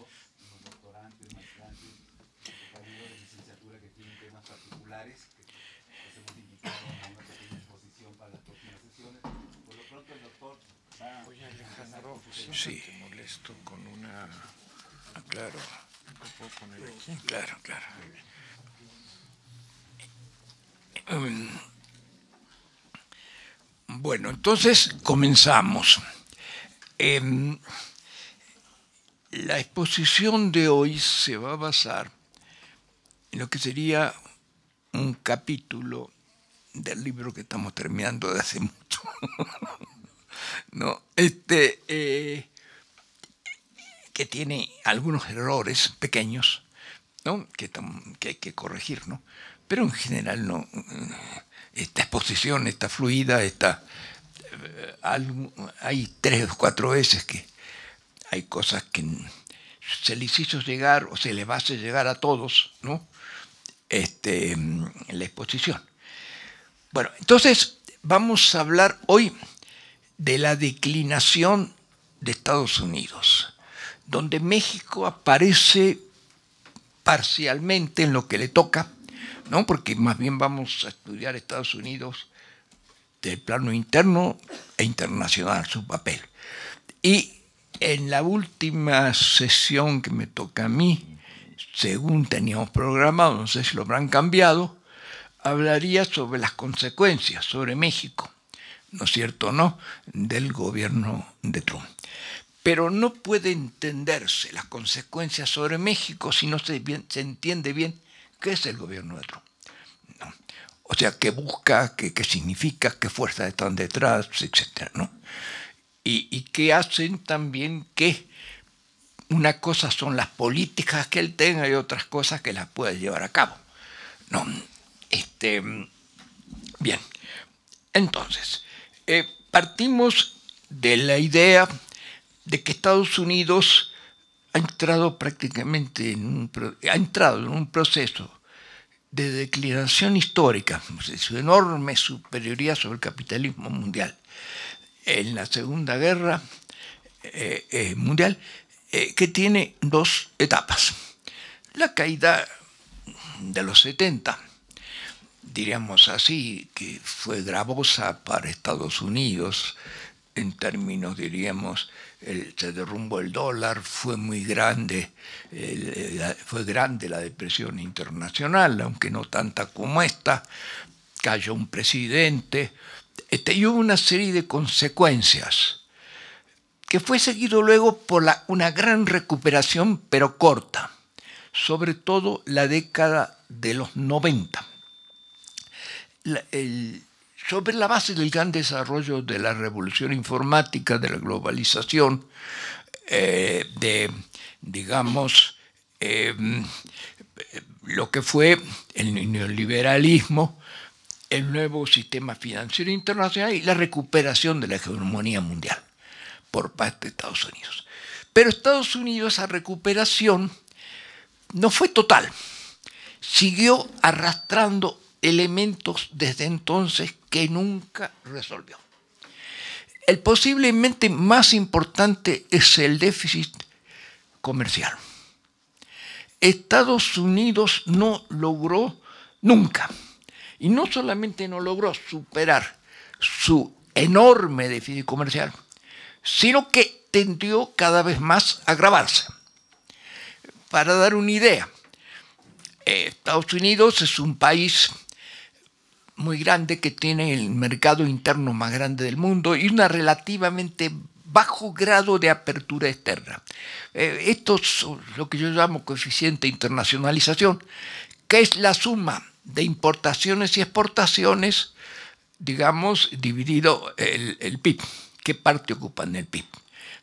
los doctorantes, maestrantes, compañeros de licenciatura que tienen temas particulares que los pues, hemos invitado a una pequeña exposición para las próximas sesiones. Por lo pronto el doctor Oye, Alejandro, Sí, molesto con una... Ah, claro. aquí? Claro, claro. Em, bueno, entonces comenzamos. Em, la exposición de hoy se va a basar en lo que sería un capítulo del libro que estamos terminando de hace mucho. no, este, eh, que tiene algunos errores pequeños ¿no? que, hay que corregir, ¿no? pero en general no. Esta exposición está fluida, está, eh, hay tres o cuatro veces que hay cosas que se les hizo llegar o se les va a hacer llegar a todos, ¿no? Este, la exposición. Bueno, entonces vamos a hablar hoy de la declinación de Estados Unidos, donde México aparece parcialmente en lo que le toca, ¿no? porque más bien vamos a estudiar Estados Unidos del plano interno e internacional, su papel. Y en la última sesión que me toca a mí, según teníamos programado, no sé si lo habrán cambiado, hablaría sobre las consecuencias sobre México, ¿no es cierto o no?, del gobierno de Trump. Pero no puede entenderse las consecuencias sobre México si no se, entiende bien qué es el gobierno de Trump. O sea, qué busca, qué, significa, qué fuerzas están detrás, etc. ¿no? y, que hacen también que una cosa son las políticas que él tenga y otras cosas que las pueda llevar a cabo. No, este, bien, entonces, eh, partimos de la idea de que Estados Unidos ha entrado prácticamente en un, ha entrado en un proceso de declinación histórica, de su enorme superioridad sobre el capitalismo mundial, en la Segunda Guerra eh, eh, Mundial, eh, que tiene dos etapas. La caída de los 70, diríamos así, que fue gravosa para Estados Unidos, en términos, diríamos, se derrumbó el dólar, fue muy grande, fue grande la depresión internacional, aunque no tanta como esta, cayó un presidente, este, y hubo una serie de consecuencias, que fue seguido luego por una gran recuperación, pero corta, sobre todo la década de los 90. sobre la base del gran desarrollo de la revolución informática, de la globalización, eh, de, digamos, eh, lo que fue el neoliberalismo, el nuevo sistema financiero internacional y la recuperación de la hegemonía mundial por parte de Estados Unidos. Pero Estados Unidos esa recuperación no fue total. Siguió arrastrando elementos desde entonces que nunca resolvió. El posiblemente más importante es el déficit comercial. Estados Unidos no logró nunca y no solamente no logró superar su enorme déficit comercial, sino que tendió cada vez más a agravarse. Para dar una idea, Estados Unidos es un país muy grande que tiene el mercado interno más grande del mundo y una relativamente bajo grado de apertura externa. Eh, esto es lo que yo llamo coeficiente de internacionalización, que es la suma de importaciones y exportaciones, digamos, dividido el, PIB. ¿Qué parte ocupan el PIB?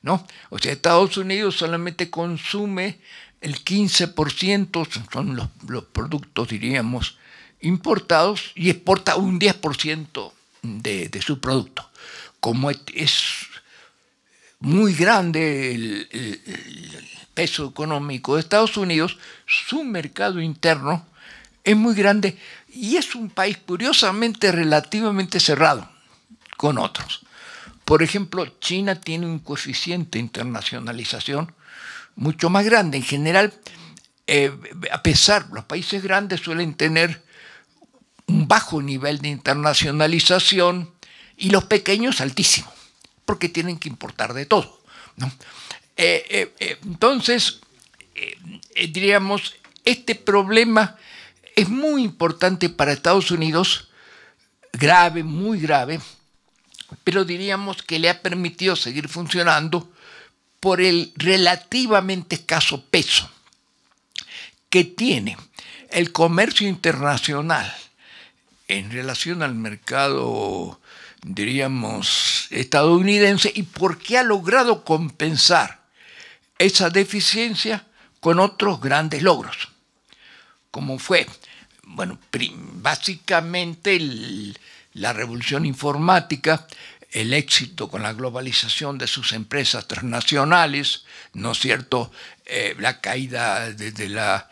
¿No? O sea, Estados Unidos solamente consume el 15%, son los, productos, diríamos, importados y exporta un 10% de, su producto. Como es muy grande el, peso económico de Estados Unidos, su mercado interno es muy grande y es un país curiosamente relativamente cerrado con otros. Por ejemplo, China tiene un coeficiente de internacionalización mucho más grande. En general, eh, a pesar, los países grandes suelen tener un bajo nivel de internacionalización y los pequeños altísimo, porque tienen que importar de todo. Eh, eh, entonces, diríamos, este problema es muy importante para Estados Unidos, grave, muy grave, pero diríamos que le ha permitido seguir funcionando por el relativamente escaso peso que tiene el comercio internacional en relación al mercado, diríamos, estadounidense y por qué ha logrado compensar esa deficiencia con otros grandes logros, como fue bueno, básicamente la revolución informática, el éxito con la globalización de sus empresas transnacionales, ¿no es cierto? Eh, la caída de, la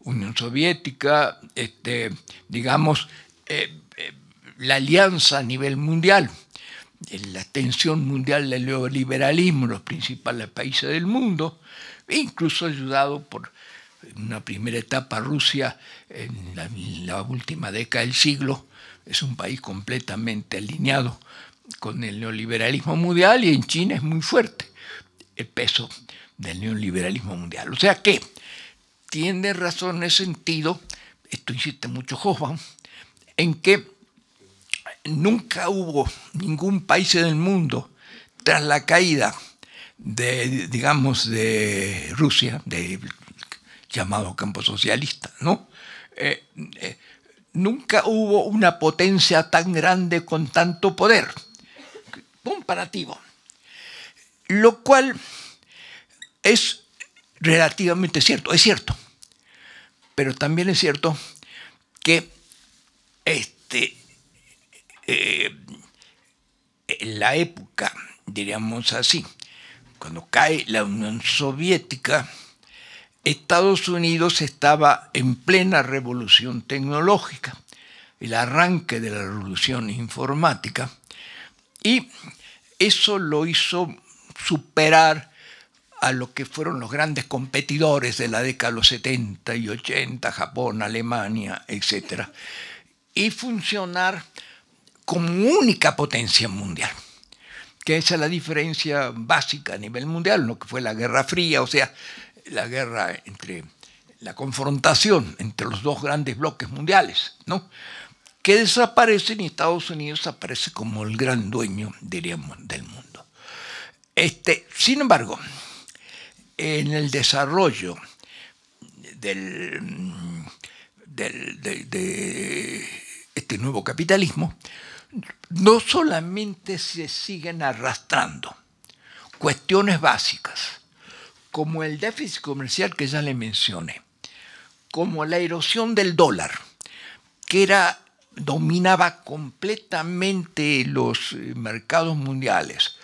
Unión Soviética, este, digamos, eh, eh, la alianza a nivel mundial, la tensión mundial del neoliberalismo en los principales países del mundo, incluso ayudado por una primera etapa Rusia en la, última década del siglo, es un país completamente alineado con el neoliberalismo mundial y en China es muy fuerte el peso del neoliberalismo mundial. O sea que tiene razón en sentido, esto insiste mucho Hoffman, en que nunca hubo ningún país en el mundo tras la caída de, digamos, de Rusia, de llamado campo socialista, ¿no? Eh, eh, nunca hubo una potencia tan grande con tanto poder comparativo, lo cual es relativamente cierto, es cierto, pero también es cierto que este, eh, en la época, diríamos así, cuando cae la Unión Soviética, Estados Unidos estaba en plena revolución tecnológica, el arranque de la revolución informática, y eso lo hizo superar a lo que fueron los grandes competidores de la década de los 70 y 80, Japón, Alemania, etc. Y funcionar como única potencia mundial, que esa es la diferencia básica a nivel mundial, lo que fue la Guerra Fría, o sea, la guerra entre la confrontación entre los dos grandes bloques mundiales, ¿no? que desaparecen y Estados Unidos aparece como el gran dueño, diríamos, del mundo. Este, sin embargo, en el desarrollo de este nuevo capitalismo, no solamente se siguen arrastrando cuestiones básicas, como el déficit comercial que ya le mencioné, como la erosión del dólar, que era, dominaba completamente los eh, mercados mundiales,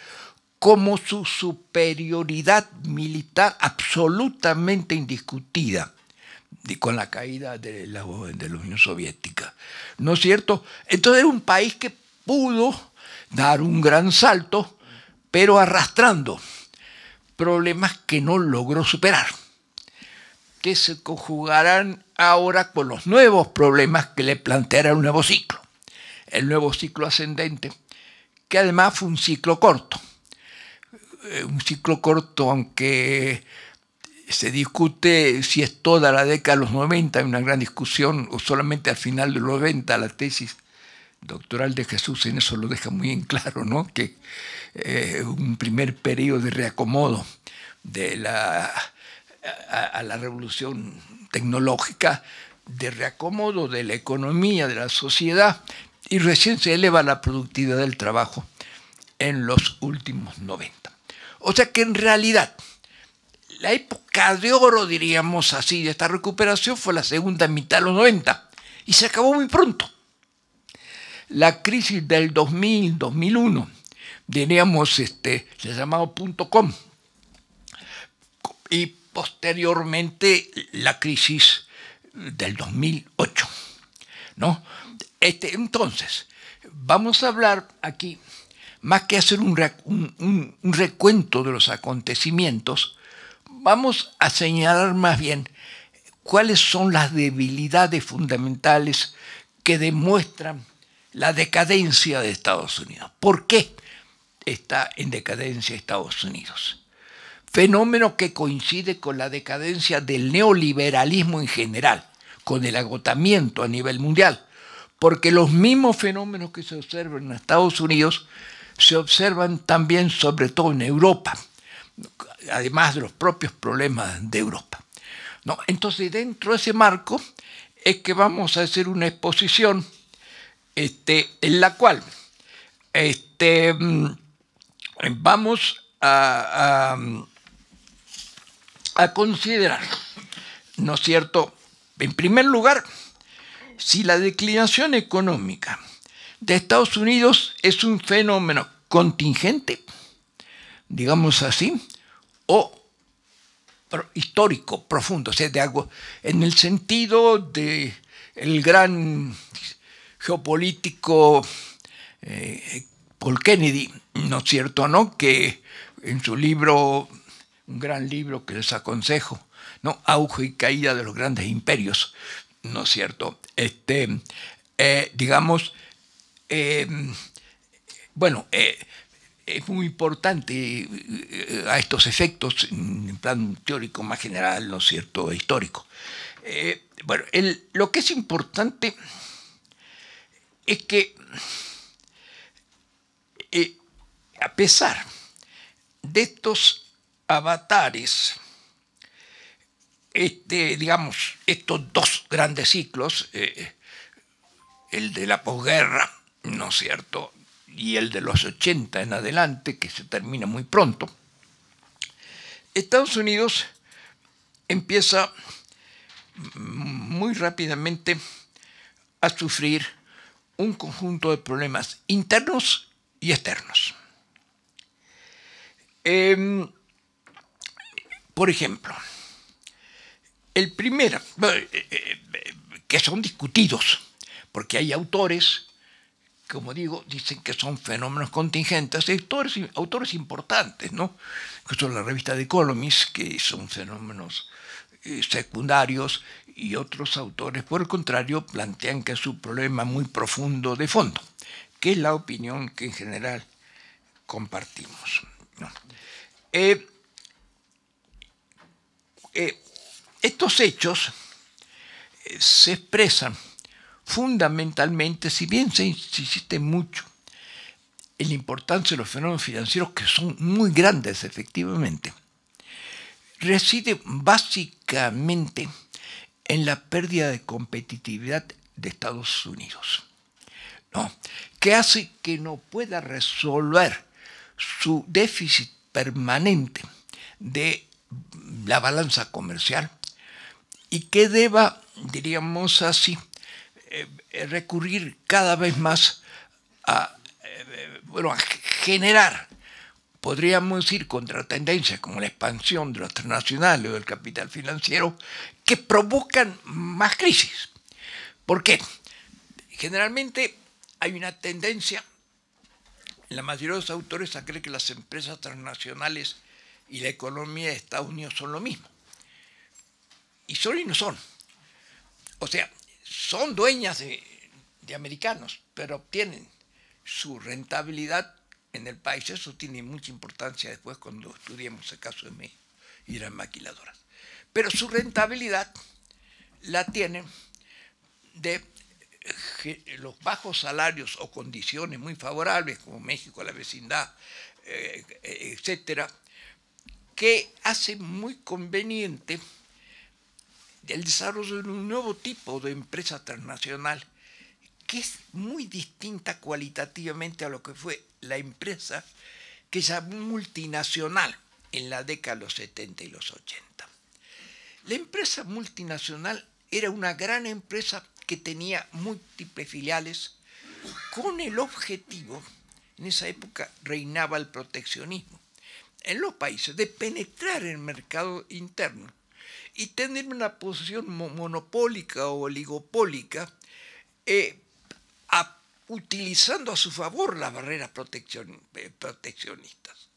como su superioridad militar absolutamente indiscutida con la caída de la, de la Unión Soviética. ¿No es cierto? Entonces era un país que pudo dar un gran salto, pero arrastrando problemas que no logró superar, que se conjugarán ahora con los nuevos problemas que le planteará el nuevo ciclo, el nuevo ciclo ascendente, que además fue un ciclo corto, eh, un ciclo corto aunque se discute si es toda la década de los 90, hay una gran discusión, o solamente al final de los 90 la tesis doctoral de Jesús en eso lo deja muy en claro, ¿no? que eh, un primer periodo de reacomodo de la, a la revolución tecnológica, de reacomodo de la economía, de la sociedad, y recién se eleva la productividad del trabajo en los últimos 90. O sea que en realidad la época de oro, diríamos así, de esta recuperación fue la segunda mitad de los 90 y se acabó muy pronto la crisis del 2000, 2001, diríamos, este, se llamaba com, y posteriormente la crisis del 2008, ¿no? Este, entonces, vamos a hablar aquí, más que hacer un recuento de los acontecimientos, vamos a señalar más bien cuáles son las debilidades fundamentales que demuestran la decadencia de Estados Unidos. ¿Por qué está en decadencia Estados Unidos? Fenómeno que coincide con la decadencia del neoliberalismo en general, con el agotamiento a nivel mundial, porque los mismos fenómenos que se observan en Estados Unidos se observan también sobre todo en Europa, además de los propios problemas de Europa. ¿No? Entonces, dentro de ese marco es que vamos a hacer una exposición este, en la cual este, mm, vamos a, mm, a, considerar, ¿no es cierto? En primer lugar, si la declinación económica de Estados Unidos es un fenómeno contingente, digamos así, o histórico, profundo, o sea, de algo, en el sentido de el gran geopolítico eh, Paul Kennedy, ¿no es cierto? ¿No? Que en su libro, un gran libro que les aconsejo, ¿no? Auge y caída de los grandes imperios, ¿no es cierto? Este, eh, digamos, eh, bueno, es muy importante a estos efectos, en plan teórico más general, ¿no es cierto?, e histórico. bueno, lo que es importante es que, eh, a pesar de estos avatares, este, digamos, estos dos grandes ciclos, eh, eh, el de la posguerra, ¿no es cierto?, y el de los 80 en adelante, que se termina muy pronto, Estados Unidos empieza muy rápidamente a sufrir un conjunto de problemas internos y externos. Em, por ejemplo, el primero, eh, eh, eh, que son discutidos, porque hay autores, como digo, dicen que son fenómenos contingentes, autores, importantes, ¿no? Que son la revista de Economist, que son fenómenos eh, secundarios y otros autores, por el contrario, plantean que es un problema muy profundo de fondo, que es la opinión que en general compartimos. Eh, eh, estos hechos se expresan fundamentalmente, si bien se insiste mucho en la importancia de los fenómenos financieros, que son muy grandes efectivamente, reside básicamente en la pérdida de competitividad de Estados Unidos, ¿no? que hace que no pueda resolver su déficit permanente de la balanza comercial y que deba, diríamos así, eh, eh, recurrir cada vez más a, eh, bueno, a generar podríamos decir, contra tendencias como la expansión de los transnacionales o del capital financiero que provocan más crisis. ¿Por qué? Generalmente hay una tendencia, la mayoría de los autores, a creer que las empresas transnacionales y la economía de Estados Unidos son lo mismo. Y son y no son. O sea, son dueñas de americanos, pero obtienen su rentabilidad en el país. Eso tiene mucha importancia después cuando estudiemos el caso de México y las maquiladoras. Pero su rentabilidad la tiene de eh, los bajos salarios o condiciones muy favorables, como México, la vecindad, eh, eh, etcétera, que hace muy conveniente el desarrollo de un nuevo tipo de empresa transnacional es muy distinta cualitativamente a lo que fue la empresa que llamó multinacional en la década de los 70 y los 80. La empresa multinacional era una gran empresa que tenía múltiples filiales con el objetivo, en esa época reinaba el proteccionismo, en los países de penetrar el mercado interno y tener una posición monopólica o oligopólica eh, utilizando a su favor las barreras eh, proteccionistas.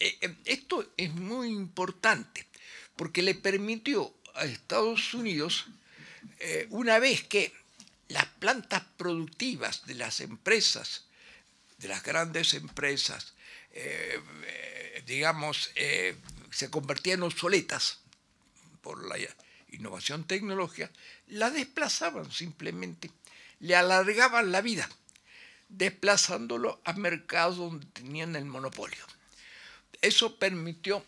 Eh, eh, esto es muy importante porque le permitió a Estados Unidos, una vez que las plantas productivas de las empresas, de las grandes empresas, digamos, se convertían obsoletas por la innovación tecnológica, la desplazaban simplemente le alargaban la vida, desplazándolo a mercados donde tenían el monopolio. Eso permitió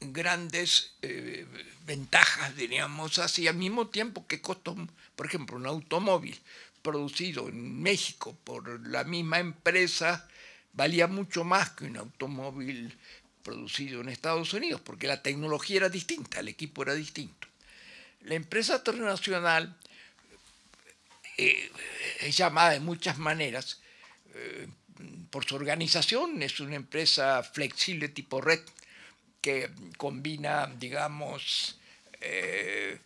grandes eh, ventajas, diríamos así, al mismo tiempo que costó, por ejemplo, un automóvil producido en México por la misma empresa valía mucho más que un automóvil producido en Estados Unidos, porque la tecnología era distinta, el equipo era distinto. La empresa transnacional eh, es llamada de muchas maneras. Eh, por su organización, es una empresa flexible tipo red que combina, digamos, eh,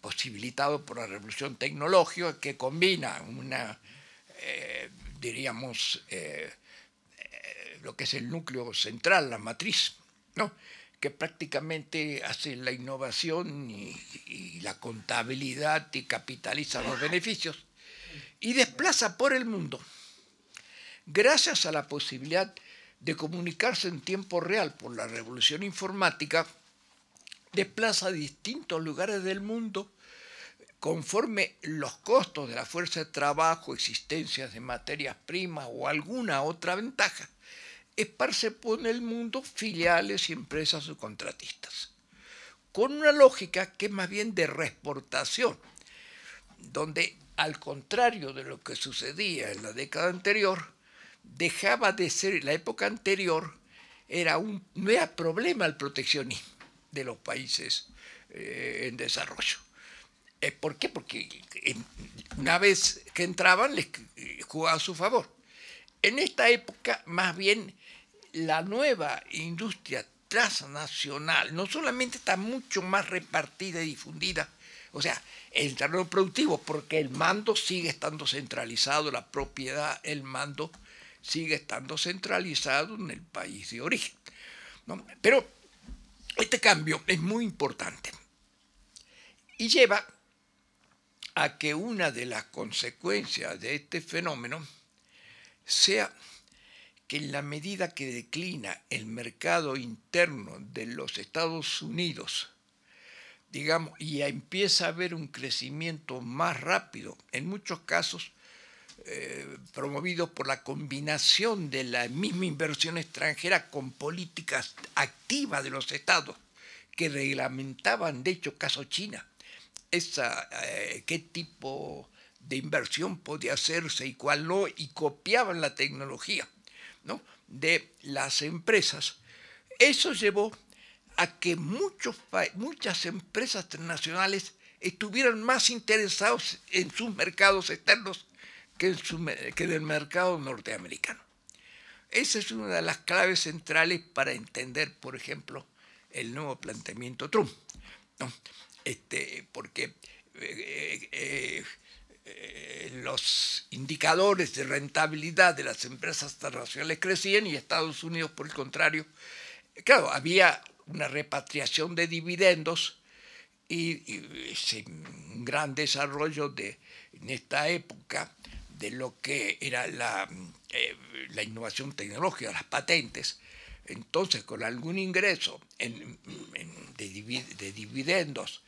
posibilitado por la revolución tecnológica, que combina una, diríamos, lo que es el núcleo central, la matriz, ¿no? que prácticamente hace la innovación y, la contabilidad y capitaliza los beneficios, y desplaza por el mundo, gracias a la posibilidad de comunicarse en tiempo real por la revolución informática, desplaza a distintos lugares del mundo conforme los costos de la fuerza de trabajo, existencias de materias primas o alguna otra ventaja esparce por el mundo filiales y empresas subcontratistas, con una lógica que es más bien de reexportación, donde al contrario de lo que sucedía en la década anterior, dejaba de ser, la época anterior era un, no problema el proteccionismo de los países eh, en desarrollo. Eh, ¿Por qué? Porque una vez que entraban les eh, jugaba a su favor. En esta época más bien la nueva industria transnacional no solamente está mucho más repartida y difundida, o sea, el terreno productivo, porque el mando sigue estando centralizado, la propiedad, el mando sigue estando centralizado en el país de origen. Pero este cambio es muy importante y lleva a que una de las consecuencias de este fenómeno sea que en la medida que declina el mercado interno de los Estados Unidos, digamos, y empieza a haber un crecimiento más rápido, en muchos casos eh, promovido por la combinación de la misma inversión extranjera con políticas activas de los estados que reglamentaban, de hecho, caso China, eh, qué tipo de inversión podía hacerse y cuál no, y copiaban la tecnología de las empresas. Eso llevó a que muchos, muchas empresas transnacionales estuvieran más interesados en sus mercados externos que, en, el mercado norteamericano. Esa es una de las claves centrales para entender, por ejemplo, el nuevo planteamiento Trump. Este, porque eh, eh, eh, eh, los indicadores de rentabilidad de las empresas internacionales crecían y Estados Unidos, por el contrario, claro, había una repatriación de dividendos y, un gran desarrollo de, en esta época de lo que era la, eh, innovación tecnológica, las patentes. Entonces, con algún ingreso de, dividendos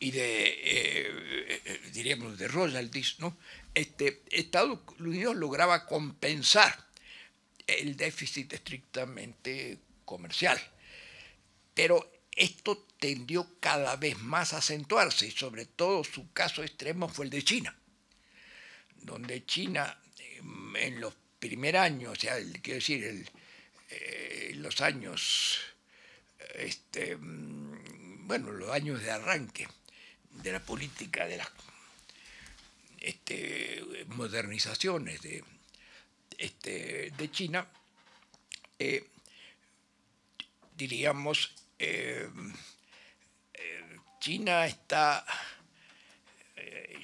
y de, eh, eh, eh, diríamos, de royalties, ¿no? Este, Estados Unidos lograba compensar el déficit estrictamente comercial. Pero esto tendió cada vez más a acentuarse y sobre todo su caso extremo fue el de China, donde China en los primeros años, o sea, quiero decir, el, los años, este, mm, bueno, los años de arranque, de la política, de las este, modernizaciones de, este, de China, eh, diríamos, eh, eh, China está,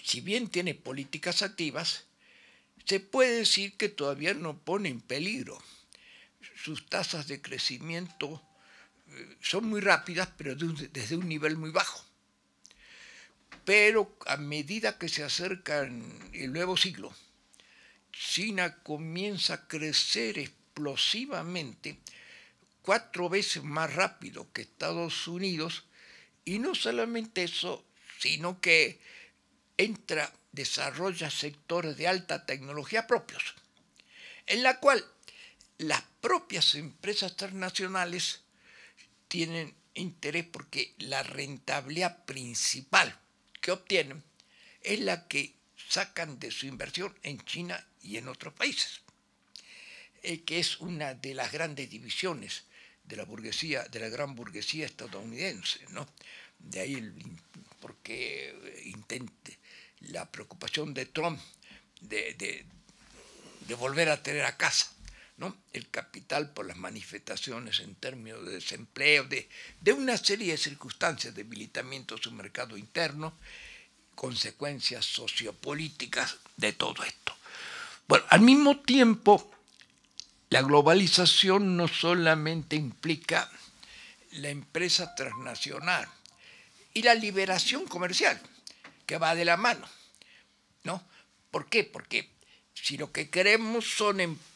si bien tiene políticas activas, se puede decir que todavía no pone en peligro. Sus tasas de crecimiento son muy rápidas, pero desde un nivel muy bajo. Pero a medida que se acerca el nuevo siglo, China comienza a crecer explosivamente cuatro veces más rápido que Estados Unidos y no solamente eso, sino que entra, desarrolla sectores de alta tecnología propios, en la cual las propias empresas transnacionales tienen interés porque la rentabilidad principal que obtienen es la que sacan de su inversión en China y en otros países, eh, que es una de las grandes divisiones de la burguesía, de la gran burguesía estadounidense, ¿no? De ahí el, porque eh, intente la preocupación de Trump de volver a tener a casa el capital por las manifestaciones en términos de desempleo, de, de una serie de circunstancias, debilitamiento de su mercado interno, consecuencias sociopolíticas de todo esto. Bueno, al mismo tiempo, la globalización no solamente implica la empresa transnacional y la liberación comercial, que va de la mano, ¿no? ¿Por qué? Porque si lo que queremos son empresas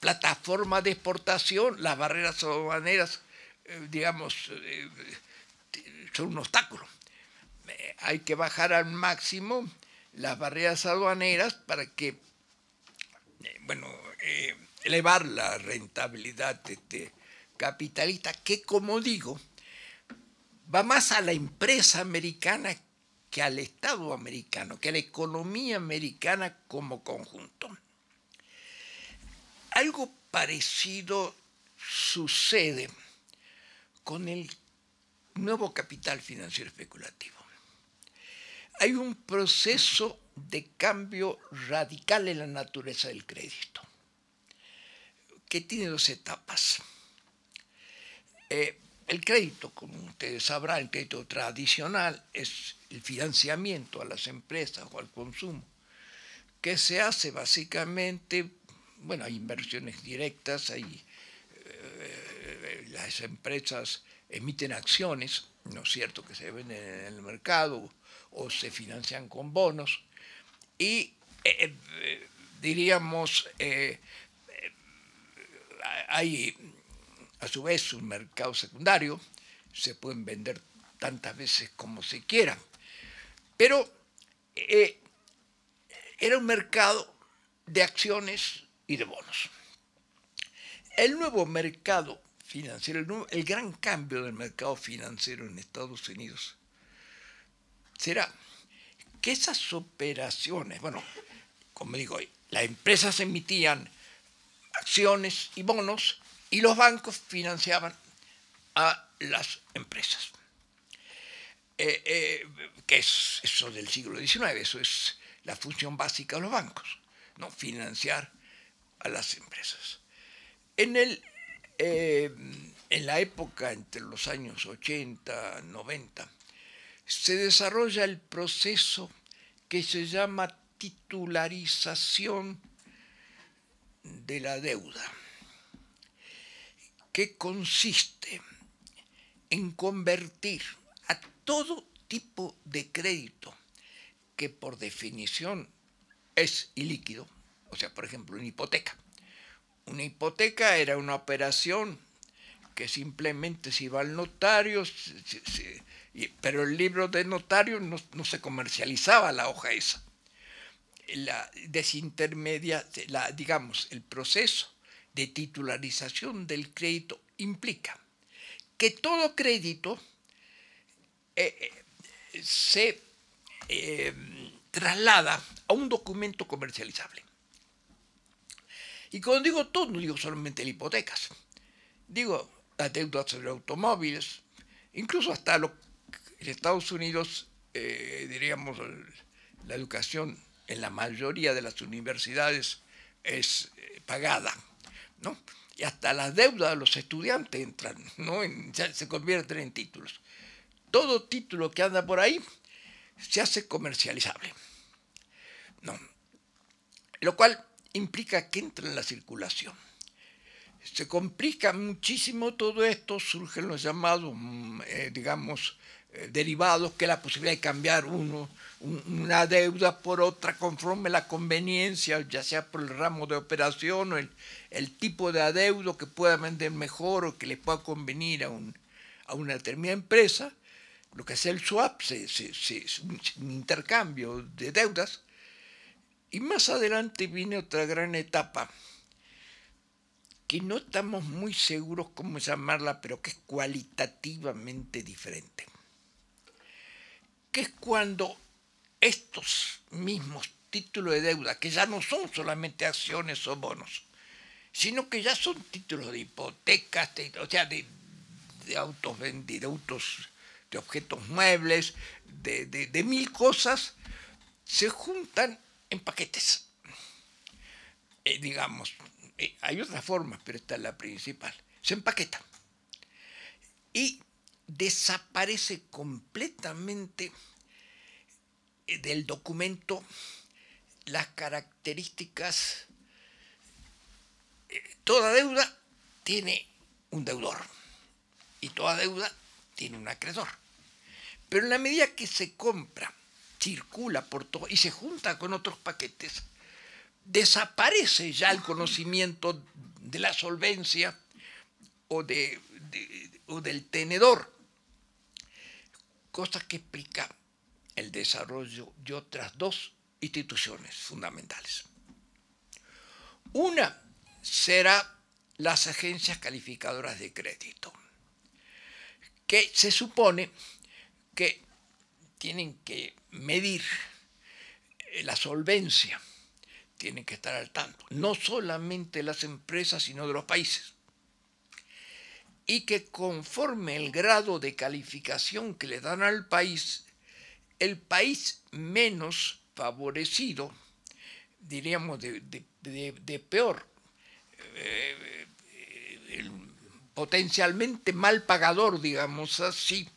plataforma de exportación, las barreras aduaneras, eh, digamos, eh, son un obstáculo. Eh, hay que bajar al máximo las barreras aduaneras para que, bueno, elevar la rentabilidad este, capitalista, que como digo, va más a la empresa americana que al Estado americano, que a la economía americana como conjunto. Algo parecido sucede con el nuevo capital financiero especulativo. Hay un proceso de cambio radical en la naturaleza del crédito, que tiene dos etapas. Eh, el crédito, como ustedes sabrán, el crédito tradicional es el financiamiento a las empresas o al consumo, que se hace básicamente bueno, hay inversiones directas, hay, eh, eh, las empresas emiten acciones, ¿no es cierto?, que se venden en el mercado o se financian con bonos. Y eh, diríamos, hay a su vez un mercado secundario, se pueden vender tantas veces como se quieran. Pero era un mercado de acciones y de bonos. El nuevo mercado financiero, el, gran cambio del mercado financiero en Estados Unidos será que esas operaciones, bueno, como digo las empresas emitían acciones y bonos y los bancos financiaban a las empresas. Eh, eh, que es eso del siglo XIX, eso es la función básica de los bancos, ¿no? financiar a las empresas. En, eh, en la época entre los años 80, 90, se desarrolla el proceso que se llama titularización de la deuda, que consiste en convertir a todo tipo de crédito, que por definición es ilíquido, o sea, por ejemplo, una hipoteca. Una hipoteca era una operación que simplemente se iba al notario, pero el libro de notario no, se comercializaba la hoja esa. La desintermedia, digamos, el proceso de titularización del crédito implica que todo crédito eh, eh, se eh, traslada a un documento comercializable. Y cuando digo todo, no digo solamente las hipotecas. Digo las deudas sobre automóviles, incluso hasta los, en Estados Unidos, eh, diríamos, la educación en la mayoría de las universidades es eh, pagada, ¿no? Y hasta las deudas de los estudiantes entran, ¿no? se convierten en títulos. Todo título que anda por ahí se hace comercializable, ¿no? Lo cual implica que entra en la circulación. Se complica muchísimo todo esto, surgen los llamados, mm, eh, digamos, eh, derivados, que es la posibilidad de cambiar una deuda por otra conforme la conveniencia, ya sea por el ramo de operación o el, tipo de adeudo que pueda vender mejor o que le pueda convenir a, una determinada empresa. Lo que es el swap, es un intercambio de deudas y más adelante viene otra gran etapa que no estamos muy seguros cómo llamarla, pero que es cualitativamente diferente. Que es cuando estos mismos títulos de deuda, que ya no son solamente acciones o bonos, sino que ya son títulos de hipotecas, de, o sea, de, autos vendidos, de objetos muebles, de, de mil cosas, se juntan en paquetes. Eh, digamos, eh, hay otras formas, pero esta es la principal. Se empaqueta y desaparece completamente eh, del documento las características. Toda deuda tiene un deudor y toda deuda tiene un acreedor. Pero en la medida que se compra circula por todo y se junta con otros paquetes, desaparece ya el conocimiento de la solvencia o, de, o del tenedor, cosa que explica el desarrollo de otras dos instituciones fundamentales. Una será las agencias calificadoras de crédito, que se supone que tienen que medir eh, la solvencia, tienen que estar al tanto, no solamente las empresas, sino de los países. Y que conforme el grado de calificación que le dan al país, el país menos favorecido, diríamos de, peor, eh, potencialmente mal pagador, digamos así,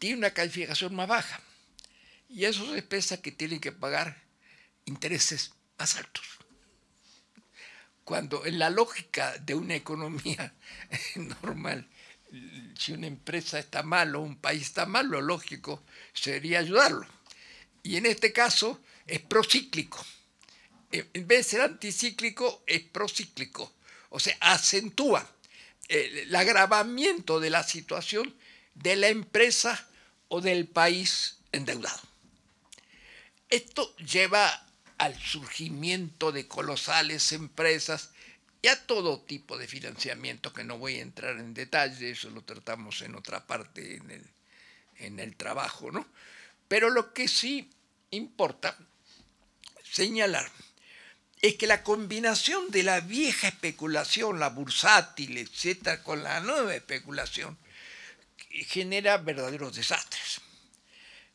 tiene una calificación más baja. Y eso se expresa que tienen que pagar intereses más altos. Cuando en la lógica de una economía normal, si una empresa está mal o un país está mal, lo lógico sería ayudarlo. Y en este caso es procíclico. En vez de ser anticíclico, es procíclico. O sea, acentúa el agravamiento de la situación de la empresa o del país endeudado. Esto lleva al surgimiento de colosales empresas y a todo tipo de financiamiento que no voy a entrar en detalle, eso lo tratamos en otra parte en el, trabajo, ¿no? Pero lo que sí importa señalar es que la combinación de la vieja especulación, la bursátil, etcétera, con la nueva especulación, genera verdaderos desastres.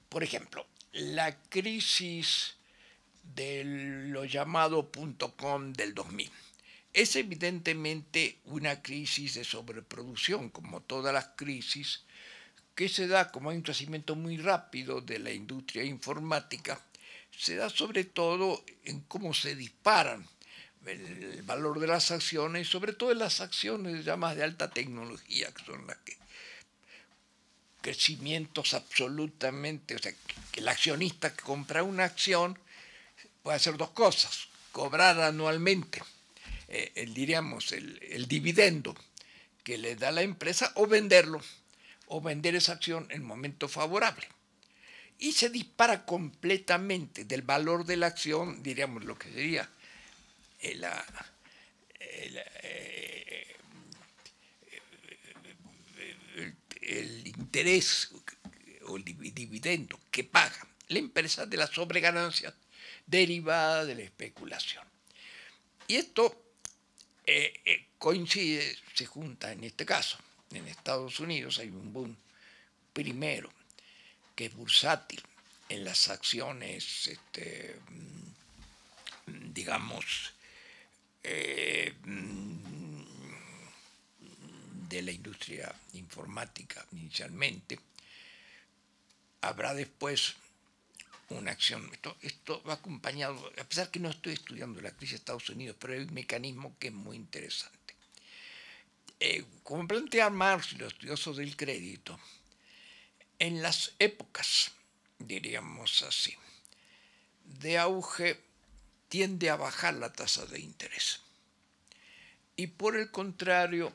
Por ejemplo, la crisis de lo llamado punto .com del 2000. Es evidentemente una crisis de sobreproducción, como todas las crisis, que se da como hay un crecimiento muy rápido de la industria informática, se da sobre todo en cómo se disparan el valor de las acciones, sobre todo en las acciones llamadas de alta tecnología, que son las que crecimientos absolutamente, o sea, que el accionista que compra una acción puede hacer dos cosas, cobrar anualmente, eh, el, diríamos, el, dividendo que le da la empresa o venderlo, o vender esa acción en momento favorable y se dispara completamente del valor de la acción, diríamos lo que sería la el, eh, eh, interés o el dividendo que paga la empresa de las sobreganancias derivadas de la especulación. Y esto eh, eh, coincide, se junta en este caso. En Estados Unidos hay un boom primero que es bursátil en las acciones, este, mm, digamos, eh, mm, de la industria informática inicialmente, habrá después una acción. Esto, va acompañado, a pesar que no estoy estudiando la crisis de Estados Unidos, pero hay un mecanismo que es muy interesante. Eh, como plantea Marx y los estudiosos del crédito, en las épocas, diríamos así, de auge tiende a bajar la tasa de interés. Y por el contrario,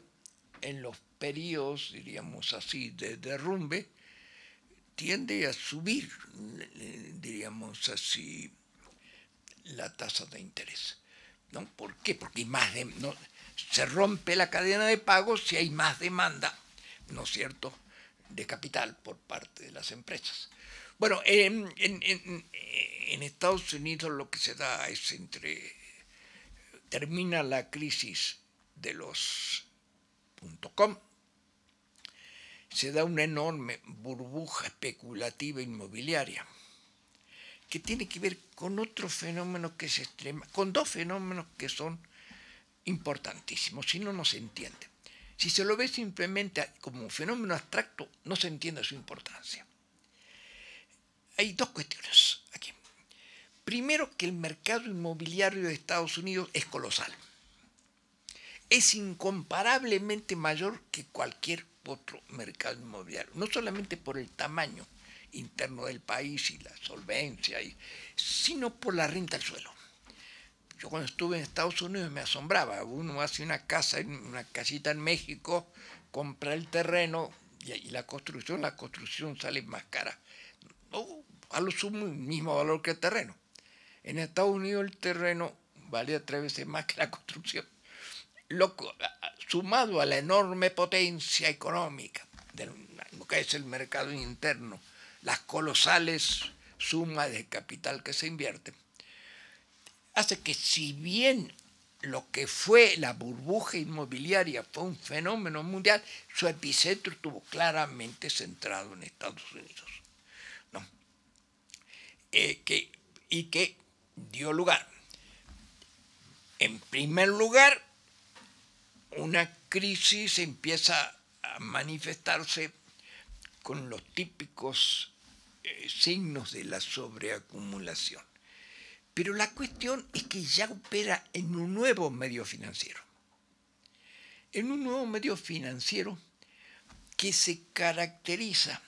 en los periodos, diríamos así, de derrumbe, tiende a subir, diríamos así, la tasa de interés. ¿no? ¿Por qué? Porque más se rompe la cadena de pagos si hay más demanda, ¿no es cierto?, de capital por parte de las empresas. Bueno, en Estados Unidos lo que se da es entre... termina la crisis de los se da una enorme burbuja especulativa inmobiliaria que tiene que ver con otro fenómeno que se extrema, con dos fenómenos que son importantísimos, si no, no se entiende. Si se lo ve simplemente como un fenómeno abstracto, no se entiende su importancia. Hay dos cuestiones aquí. Primero, que el mercado inmobiliario de Estados Unidos es colosal es incomparablemente mayor que cualquier otro mercado inmobiliario, no solamente por el tamaño interno del país y la solvencia, sino por la renta al suelo. Yo cuando estuve en Estados Unidos me asombraba, uno hace una casa, una casita en México, compra el terreno y, la construcción, la construcción sale más cara, a lo sumo el mismo valor que el terreno. En Estados Unidos el terreno valía tres veces más que la construcción sumado a la enorme potencia económica de lo que es el mercado interno, las colosales sumas de capital que se invierte, hace que si bien lo que fue la burbuja inmobiliaria fue un fenómeno mundial, su epicentro estuvo claramente centrado en Estados Unidos. Eh, y que dio lugar, en primer lugar, una crisis empieza a manifestarse con los típicos eh, signos de la sobreacumulación. Pero la cuestión es que ya opera en un nuevo medio financiero. En un nuevo medio financiero que se caracteriza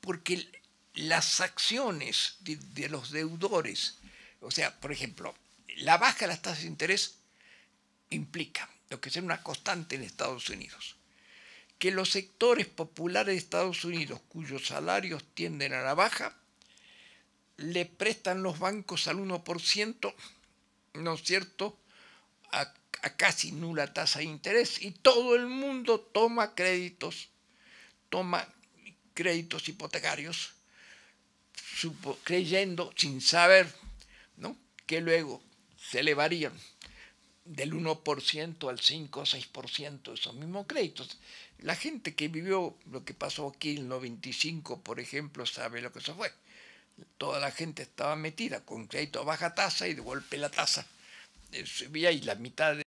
porque las acciones de, de los deudores, o sea, por ejemplo, la baja de las tasas de interés implica lo que es una constante en Estados Unidos, que los sectores populares de Estados Unidos cuyos salarios tienden a la baja, le prestan los bancos al 1%, ¿no es cierto?, a, casi nula tasa de interés y todo el mundo toma créditos, toma créditos hipotecarios, creyendo, sin saber, ¿no?, que luego se elevarían del 1% al 5 o 6% esos mismos créditos. La gente que vivió lo que pasó aquí en el 95, por ejemplo, sabe lo que eso fue. Toda la gente estaba metida con crédito a baja tasa y de golpe la tasa eh, subía y la mitad de